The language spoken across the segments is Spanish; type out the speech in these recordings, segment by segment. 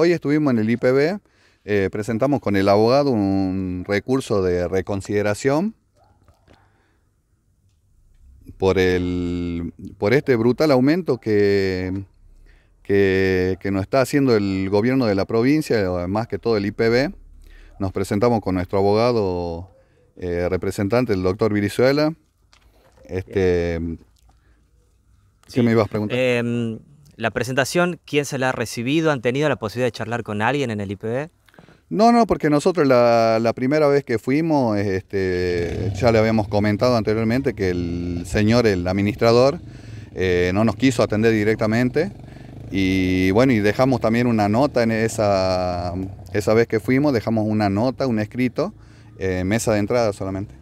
Hoy estuvimos en el IPB, eh, presentamos con el abogado un recurso de reconsideración por, por este brutal aumento que, que, nos está haciendo el gobierno de la provincia, más que todo el IPB. Nos presentamos con nuestro abogado eh, representante, el doctor Virizuela. Este, ¿Qué me ibas a preguntar? Em, la presentación, ¿quién se la ha recibido? ¿Han tenido la posibilidad de charlar con alguien en el IPB? No, no, porque nosotros la, primera vez que fuimos, este, ya le habíamos comentado anteriormente que el señor, el administrador, eh, no nos quiso atender directamente. Y bueno, y dejamos también una nota en esa, esa vez que fuimos, dejamos una nota, un escrito, eh, mesa de entrada solamente.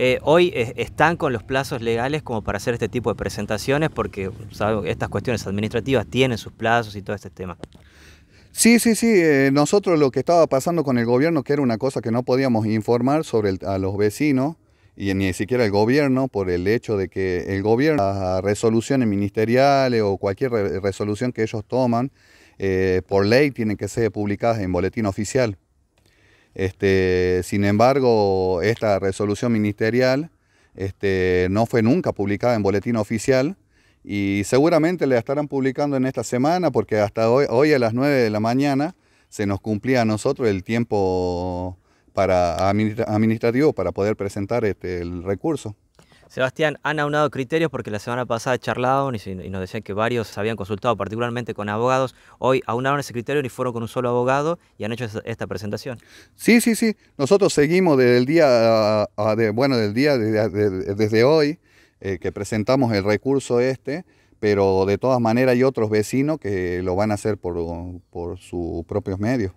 Eh, hoy están con los plazos legales como para hacer este tipo de presentaciones porque estas cuestiones administrativas tienen sus plazos y todo este tema. Sí, sí, sí. Eh, nosotros lo que estaba pasando con el gobierno, que era una cosa que no podíamos informar sobre a los vecinos, y ni siquiera el gobierno, por el hecho de que el gobierno, las resoluciones ministeriales o cualquier resolución que ellos toman, eh, por ley tienen que ser publicadas en boletín oficial. Este, sin embargo, esta resolución ministerial este, no fue nunca publicada en boletín oficial y seguramente la estarán publicando en esta semana porque hasta hoy, hoy a las 9 de la mañana se nos cumplía a nosotros el tiempo para administrativo para poder presentar este, el recurso. Sebastián, han aunado criterios porque la semana pasada charlaban y, y, nos decían que varios habían consultado particularmente con abogados. Hoy aunaron ese criterio y fueron con un solo abogado y han hecho esta presentación. Sí, sí, sí. Nosotros seguimos desde el día, bueno, del día desde hoy eh, que presentamos el recurso este, pero de todas maneras hay otros vecinos que lo van a hacer por, sus propios medios.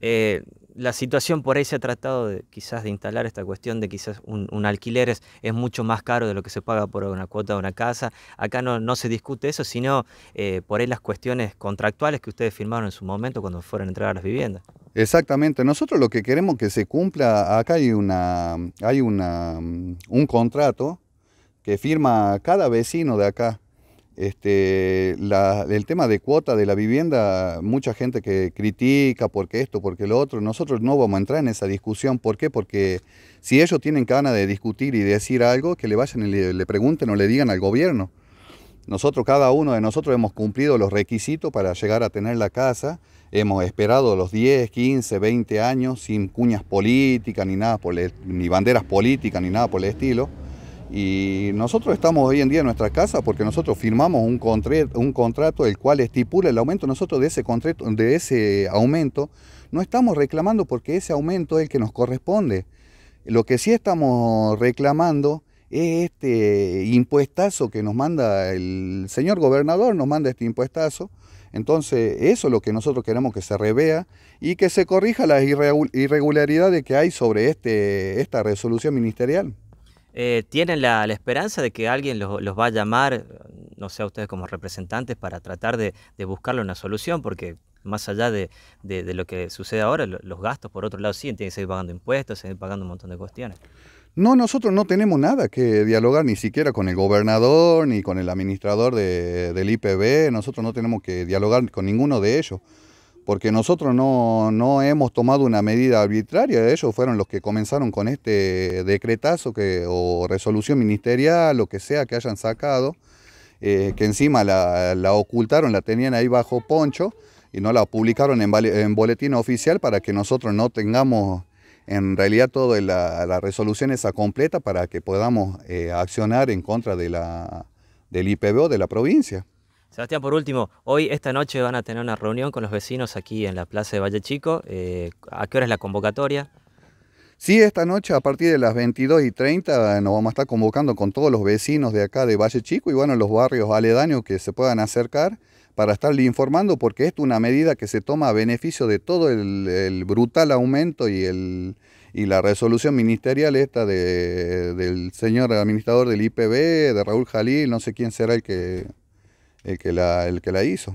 Eh, la situación por ahí se ha tratado de, quizás de instalar esta cuestión de quizás un, alquiler es, mucho más caro de lo que se paga por una cuota de una casa. Acá no, se discute eso, sino eh, por ahí las cuestiones contractuales que ustedes firmaron en su momento cuando fueron a entregar las viviendas. Exactamente, nosotros lo que queremos que se cumpla, acá hay, una, hay una, mm, un contrato que firma cada vecino de acá este, el tema de cuota de la vivienda, mucha gente que critica porque esto, porque lo otro, nosotros no vamos a entrar en esa discusión. ¿Por qué? Porque si ellos tienen ganas de discutir y decir algo, que le vayan y le, pregunten o le digan al gobierno. Nosotros, cada uno de nosotros hemos cumplido los requisitos para llegar a tener la casa, hemos esperado los 10, 15, 20 años sin cuñas políticas, ni, nada ni banderas políticas, ni nada por el estilo y nosotros estamos hoy en día en nuestra casa porque nosotros firmamos un, contrato, un contrato el cual estipula el aumento. Nosotros de ese, contrato, de ese aumento no estamos reclamando porque ese aumento es el que nos corresponde. Lo que sí estamos reclamando es este impuestazo que nos manda el señor gobernador, nos manda este impuestazo. Entonces, eso es lo que nosotros queremos que se revea y que se corrija las irregularidades que hay sobre este, esta resolución ministerial. Eh, tienen la, esperanza de que alguien los, va a llamar, no sé, a ustedes como representantes, para tratar de, buscarle una solución, porque más allá de, lo que sucede ahora, los gastos, por otro lado, sí, tienen que seguir pagando impuestos, seguir pagando un montón de cuestiones. No, nosotros no tenemos nada que dialogar ni siquiera con el gobernador ni con el administrador de, del IPB, nosotros no tenemos que dialogar con ninguno de ellos porque nosotros no, hemos tomado una medida arbitraria, ellos fueron los que comenzaron con este decretazo que, o resolución ministerial, lo que sea que hayan sacado, eh, que encima la, ocultaron, la tenían ahí bajo poncho y no la publicaron en, boletín oficial para que nosotros no tengamos en realidad toda la, resolución esa completa para que podamos eh, accionar en contra de la, del IPBO de la provincia. Sebastián, por último, hoy esta noche van a tener una reunión con los vecinos aquí en la Plaza de Valle Chico. Eh, ¿A qué hora es la convocatoria? Sí, esta noche a partir de las 22 y 30 nos vamos a estar convocando con todos los vecinos de acá de Valle Chico y bueno, los barrios aledaños que se puedan acercar para estarle informando porque esto es una medida que se toma a beneficio de todo el, brutal aumento y, el, y la resolución ministerial esta de, del señor administrador del IPB, de Raúl Jalil, no sé quién será el que el que la, el que la hizo.